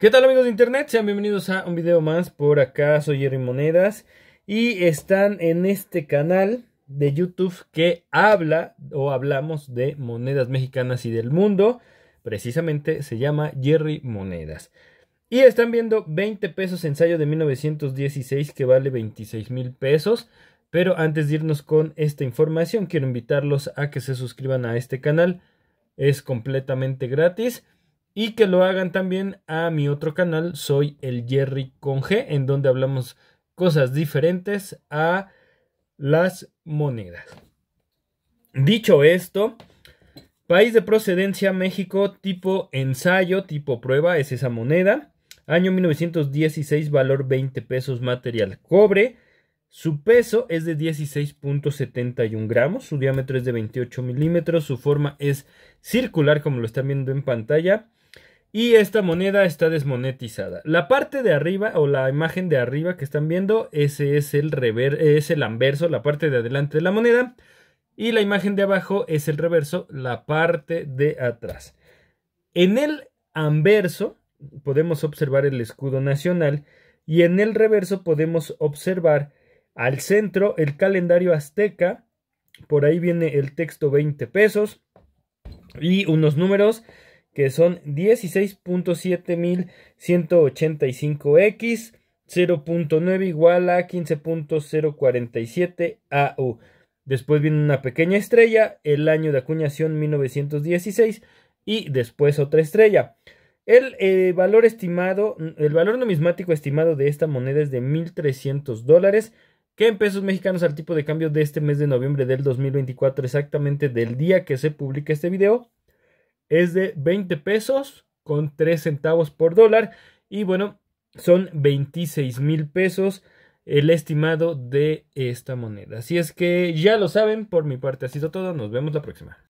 ¿Qué tal amigos de internet? Sean bienvenidos a un video más por acá, soy Jerry Monedas y están en este canal de YouTube que habla o hablamos de monedas mexicanas y del mundo, precisamente se llama Jerry Monedas. Y están viendo 20 pesos ensayo de 1916 que vale 26 mil pesos. Pero antes de irnos con esta información, quiero invitarlos a que se suscriban a este canal. Es completamente gratis. Y que lo hagan también a mi otro canal, soy el Jerry con G, en donde hablamos cosas diferentes a las monedas. Dicho esto, país de procedencia México, tipo ensayo, tipo prueba, es esa moneda. Año 1916, valor 20 pesos material cobre. Su peso es de 16.71 gramos, su diámetro es de 28 milímetros, su forma es circular como lo están viendo en pantalla y esta moneda está desmonetizada. La parte de arriba o la imagen de arriba que están viendo, ese es el, es el anverso, la parte de adelante de la moneda. Y la imagen de abajo es el reverso, la parte de atrás. En el anverso podemos observar el escudo nacional y en el reverso podemos observar al centro el calendario azteca. Por ahí viene el texto 20 pesos y unos números que son 16.7185X, 0.9 igual a 15.047 AU. Después viene una pequeña estrella, el año de acuñación 1916 y después otra estrella. El eh, valor estimado, el valor numismático estimado de esta moneda es de 1.300 dólares, que en pesos mexicanos al tipo de cambio de este mes de noviembre del 2024, exactamente del día que se publica este video, es de 20 pesos con 3 centavos por dólar y bueno, son 26 mil pesos el estimado de esta moneda. Así es que ya lo saben, por mi parte ha sido todo, nos vemos la próxima.